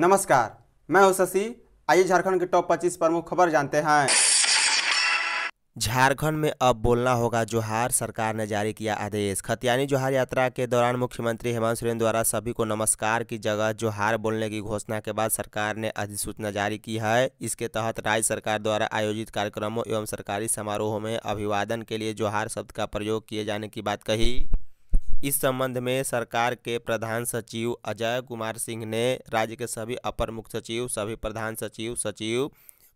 नमस्कार मैं हूं शशि आइए झारखंड के टॉप 25 प्रमुख खबर जानते हैं झारखंड में अब बोलना होगा जोहार सरकार ने जारी किया आदेश खतियानी जोहार यात्रा के दौरान मुख्यमंत्री हेमंत सोरेन द्वारा सभी को नमस्कार की जगह जोहार बोलने की घोषणा के बाद सरकार ने अधिसूचना जारी की है इसके तहत राज्य सरकार द्वारा आयोजित कार्यक्रमों एवं सरकारी समारोहों में अभिवादन के लिए जोहार शब्द का प्रयोग किए जाने की बात कही इस संबंध में सरकार के प्रधान सचिव अजय कुमार सिंह ने राज्य के सभी अपर मुख्य सचिव सभी प्रधान सचिव सचिव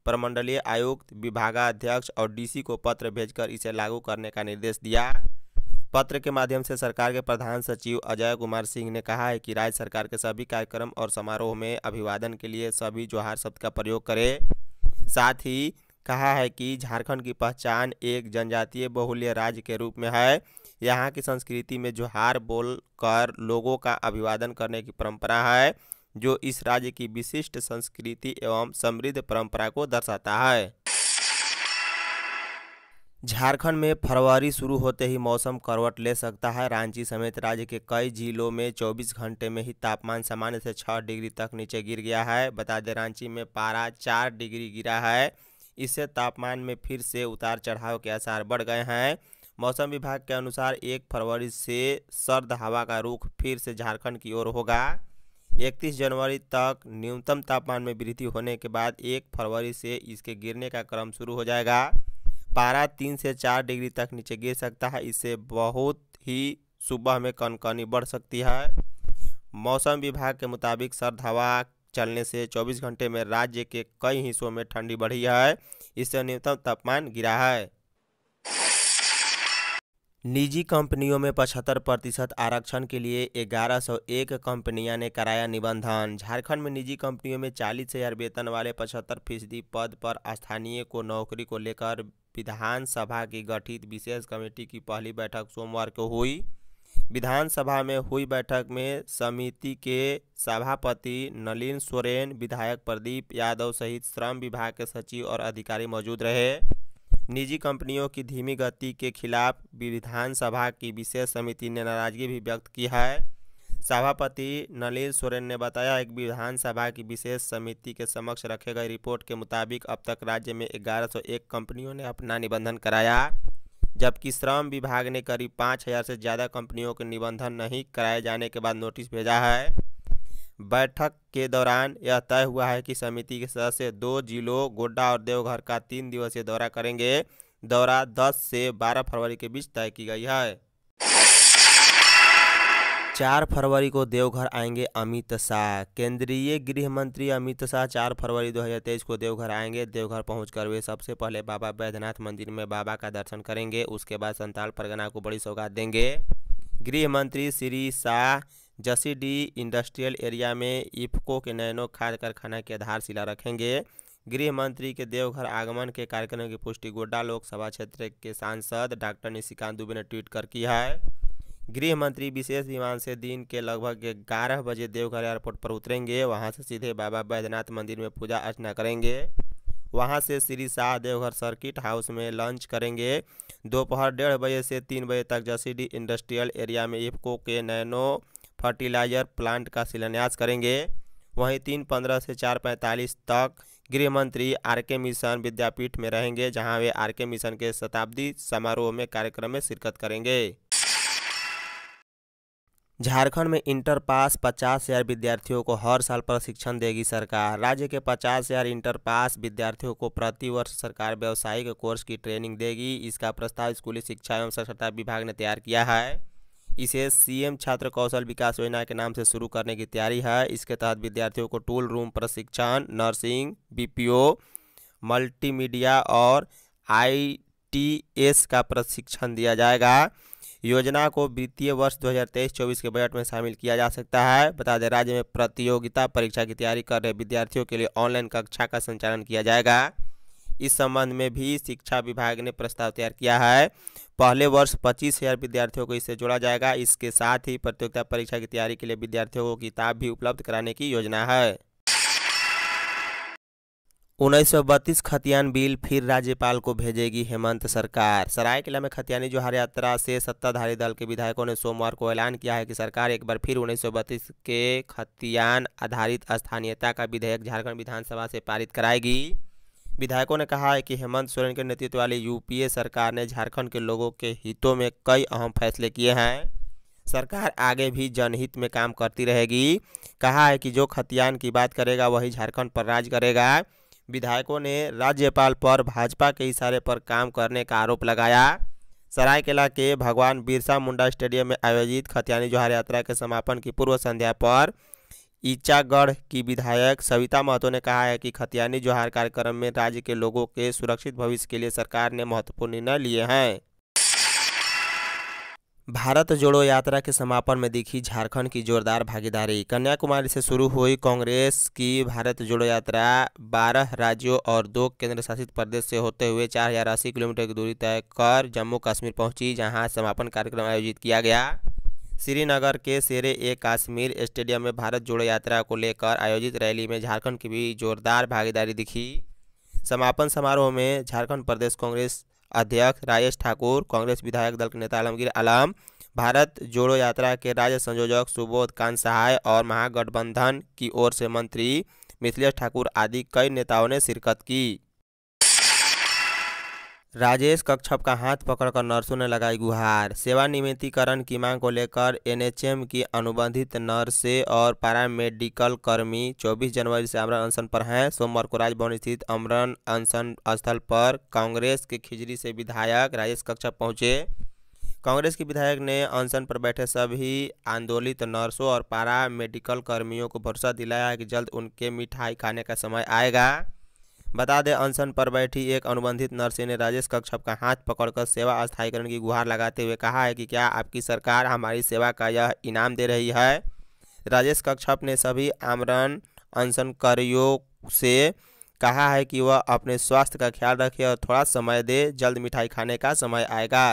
प्रमंडलीय आयुक्त विभागाध्यक्ष और डीसी को पत्र भेजकर इसे लागू करने का निर्देश दिया पत्र के माध्यम से सरकार के प्रधान सचिव अजय कुमार सिंह ने कहा है कि राज्य सरकार के सभी कार्यक्रम और समारोह में अभिवादन के लिए सभी जोहार शब्द का प्रयोग करें साथ ही कहा है कि झारखंड की पहचान एक जनजातीय बहुल्य राज्य के रूप में है यहाँ की संस्कृति में जोहार बोल कर लोगों का अभिवादन करने की परंपरा है जो इस राज्य की विशिष्ट संस्कृति एवं समृद्ध परंपरा को दर्शाता है झारखंड में फरवरी शुरू होते ही मौसम करवट ले सकता है रांची समेत राज्य के कई जिलों में 24 घंटे में ही तापमान सामान्य से 6 डिग्री तक नीचे गिर गया है बता दें रांची में पारा 4 डिग्री गिरा है इससे तापमान में फिर से उतार चढ़ाव के आसार बढ़ गए हैं मौसम विभाग के अनुसार एक फरवरी से सर्द हवा का रुख फिर से झारखंड की ओर होगा 31 जनवरी तक न्यूनतम तापमान में वृद्धि होने के बाद एक फरवरी से इसके गिरने का क्रम शुरू हो जाएगा पारा तीन से चार डिग्री तक नीचे गिर सकता है इससे बहुत ही सुबह में कनकनी बढ़ सकती है मौसम विभाग के मुताबिक सर्द हवा चलने से 24 घंटे में राज्य के कई हिस्सों में ठंडी बढ़ी है इससे न्यूनतम तापमान गिरा है निजी कंपनियों में पचहत्तर प्रतिशत आरक्षण के लिए ग्यारह सौ एक कंपनियां ने कराया निबंधन झारखंड में निजी कंपनियों में चालीस हजार वेतन वाले पचहत्तर फीसदी पद पर स्थानीय को नौकरी को लेकर विधानसभा की गठित विशेष कमेटी की पहली बैठक सोमवार को हुई विधानसभा में हुई बैठक में समिति के सभापति नलिन सोरेन विधायक प्रदीप यादव सहित श्रम विभाग के सचिव और अधिकारी मौजूद रहे निजी कंपनियों की धीमी गति के खिलाफ विधानसभा की विशेष समिति ने नाराजगी भी व्यक्त की है सभापति नलिन सोरेन ने बताया एक विधानसभा की विशेष समिति के समक्ष रखे गए रिपोर्ट के मुताबिक अब तक राज्य में 1101 कंपनियों ने अपना निबंधन कराया जबकि श्रम विभाग ने करीब 5000 से ज़्यादा कंपनियों के निबंधन नहीं कराए जाने के बाद नोटिस भेजा है बैठक के दौरान यह तय हुआ है कि समिति के सदस्य दो जिलों गोड्डा और देवघर का तीन दिवसीय दौरा करेंगे दौरा 10 से 12 फरवरी के बीच तय की गई है चार फरवरी को देवघर आएंगे अमित शाह केंद्रीय गृह मंत्री अमित शाह चार फरवरी 2023 को देवघर आएंगे देवघर पहुंचकर वे सबसे पहले बाबा बैद्यनाथ मंदिर में बाबा का दर्शन करेंगे उसके बाद संताल परगना को बड़ी सौगात देंगे गृह मंत्री श्री शाह जसीडी इंडस्ट्रियल एरिया में इफको के नैनो खाद कारखाना की आधारशिला रखेंगे गृह मंत्री के देवघर आगमन के कार्यक्रम की पुष्टि गोड्डा लोकसभा क्षेत्र के सांसद डॉक्टर निशिकांत दुबे ने ट्वीट कर की है गृह मंत्री विशेष विमान से दिन के लगभग ग्यारह बजे देवघर एयरपोर्ट पर उतरेंगे वहां से सीधे बाबा बैद्यनाथ मंदिर में पूजा अर्चना करेंगे वहां से श्री शाह देवघर सर्किट हाउस में लंच करेंगे दोपहर डेढ़ बजे से तीन बजे तक जसीडी इंडस्ट्रियल एरिया में इफको के नैनो फर्टिलाइजर प्लांट का शिलान्यास करेंगे वहीं तीन पंद्रह से चार पैंतालीस तक गृह मंत्री आर के मिशन विद्यापीठ में रहेंगे जहां वे आर के मिशन के शताब्दी समारोह में कार्यक्रम में शिरकत करेंगे झारखंड में इंटर पास पचास हज़ार विद्यार्थियों को हर साल प्रशिक्षण देगी सरकार राज्य के पचास हज़ार इंटर पास विद्यार्थियों को प्रति वर्ष सरकार व्यावसायिक कोर्स की ट्रेनिंग देगी इसका प्रस्ताव स्कूली शिक्षा एवं साक्षरता विभाग ने तैयार किया है इसे सीएम छात्र कौशल विकास योजना के नाम से शुरू करने की तैयारी है इसके तहत विद्यार्थियों को टूल रूम प्रशिक्षण नर्सिंग बीपीओ मल्टीमीडिया और आईटीएस का प्रशिक्षण दिया जाएगा योजना को वित्तीय वर्ष 2023-24 के बजट में शामिल किया जा सकता है बता दें राज्य में प्रतियोगिता परीक्षा की तैयारी कर रहे विद्यार्थियों के लिए ऑनलाइन कक्षा का संचालन किया जाएगा इस संबंध में भी शिक्षा विभाग ने प्रस्ताव तैयार किया है पहले वर्ष पच्चीस हज़ार विद्यार्थियों को इससे जोड़ा जाएगा इसके साथ ही प्रतियोगिता परीक्षा की तैयारी के लिए विद्यार्थियों को किताब भी उपलब्ध कराने की योजना है उन्नीस खतियान बिल फिर राज्यपाल को भेजेगी हेमंत सरकार सरायकला में खतियानी जोहार यात्रा से सत्ताधारी दल के विधायकों ने सोमवार को ऐलान किया है कि सरकार एक बार फिर उन्नीस के खतियान आधारित स्थानीयता का विधेयक झारखंड विधानसभा से पारित कराएगी विधायकों ने कहा है कि हेमंत सोरेन के नेतृत्व वाली यूपीए सरकार ने झारखंड के लोगों के हितों में कई अहम फैसले किए हैं सरकार आगे भी जनहित में काम करती रहेगी कहा है कि जो खतियान की बात करेगा वही झारखंड पर राज करेगा विधायकों ने राज्यपाल पर भाजपा के इशारे पर काम करने का आरोप लगाया सरायकेला के भगवान बिरसा मुंडा स्टेडियम में आयोजित खतियानी जोहार यात्रा के समापन की पूर्व संध्या पर ईचागढ़ की विधायक सविता महतो ने कहा है कि खतियानी जोहार कार्यक्रम में राज्य के लोगों के सुरक्षित भविष्य के लिए सरकार ने महत्वपूर्ण निर्णय लिए हैं भारत जोड़ो यात्रा के समापन में दिखी झारखंड की जोरदार भागीदारी कन्याकुमारी से शुरू हुई कांग्रेस की भारत जोड़ो यात्रा 12 राज्यों और दो केंद्र शासित प्रदेश से होते हुए चार किलोमीटर की दूरी तय कर जम्मू कश्मीर पहुंची जहां समापन कार्यक्रम आयोजित किया गया श्रीनगर के शेरे ए काश्मीर स्टेडियम में भारत जोड़ो यात्रा को लेकर आयोजित रैली में झारखंड की भी जोरदार भागीदारी दिखी समापन समारोह में झारखंड प्रदेश कांग्रेस अध्यक्ष राजेश ठाकुर कांग्रेस विधायक दल के नेता आलमगीर आलम भारत जोड़ो यात्रा के राज्य संयोजक सुबोध कांत सहाय और महागठबंधन की ओर से मंत्री मिथिलेश ठाकुर आदि कई नेताओं ने शिरकत की राजेश कक्षप का हाथ पकड़कर नर्सों ने लगाई गुहार सेवानिवृत्तिकरण की मांग को लेकर एनएचएम की अनुबंधित नर्सें और पैरामेडिकल कर्मी 24 जनवरी से अमरण अनशन पर हैं सोमवार को राजभवन स्थित अमरन अनशन स्थल पर कांग्रेस के खिजरी से विधायक राजेश कक्षप पहुंचे कांग्रेस के विधायक ने अनशन पर बैठे सभी आंदोलित नर्सों और पारा मेडिकल कर्मियों को भरोसा दिलाया कि जल्द उनके मिठाई खाने का समय आएगा बता दें अनशन पर बैठी एक अनुबंधित नर्सी ने राजेश कक्षप का हाथ पकड़कर सेवा स्थायीकरण की गुहार लगाते हुए कहा है कि क्या आपकी सरकार हमारी सेवा का यह इनाम दे रही है राजेश कक्षप ने सभी आमरण अनशन करियों से कहा है कि वह अपने स्वास्थ्य का ख्याल रखे और थोड़ा समय दे जल्द मिठाई खाने का समय आएगा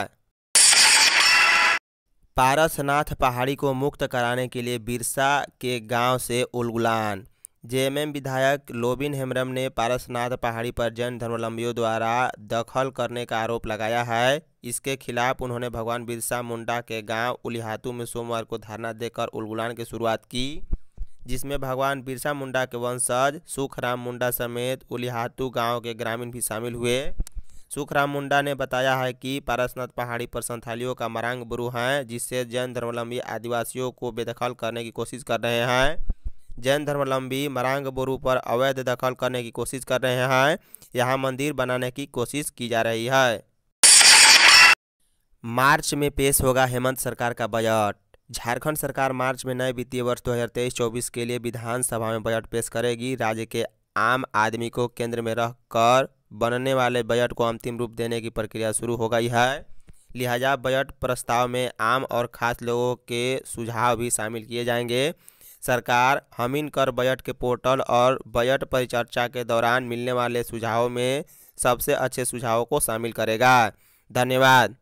पारसनाथ पहाड़ी को मुक्त कराने के लिए बिरसा के गांव से उलगुलान जेएमएम विधायक लोबिन हेमरम ने पारसनाथ पहाड़ी पर जैन धर्मावलंबियों द्वारा दखल करने का आरोप लगाया है इसके खिलाफ उन्होंने भगवान बिरसा मुंडा के गांव उलिहातू में सोमवार को धरना देकर उलगुलान की शुरुआत की जिसमें भगवान बिरसा मुंडा के वंशज सुखराम मुंडा समेत उलिहातू गाँव के ग्रामीण भी शामिल हुए सुखराम मुंडा ने बताया है कि पारसनाथ पहाड़ी पर संथालियों का मरांग बुरु हैं जिससे जैन धर्मावलंबी आदिवासियों को बेदखल करने की कोशिश कर रहे हैं जैन धर्मावलंबी मरांग बोरू पर अवैध दखल करने की कोशिश कर रहे हैं यहाँ मंदिर बनाने की कोशिश की जा रही है मार्च में पेश होगा हेमंत सरकार का बजट झारखंड सरकार मार्च में नए वित्तीय वर्ष 2023-24 के लिए विधानसभा में बजट पेश करेगी राज्य के आम आदमी को केंद्र में कर बनने वाले बजट को अंतिम रूप देने की प्रक्रिया शुरू हो गई है लिहाजा बजट प्रस्ताव में आम और खास लोगों के सुझाव भी शामिल किए जाएंगे सरकार इन कर बजट के पोर्टल और बजट परिचर्चा के दौरान मिलने वाले सुझावों में सबसे अच्छे सुझावों को शामिल करेगा धन्यवाद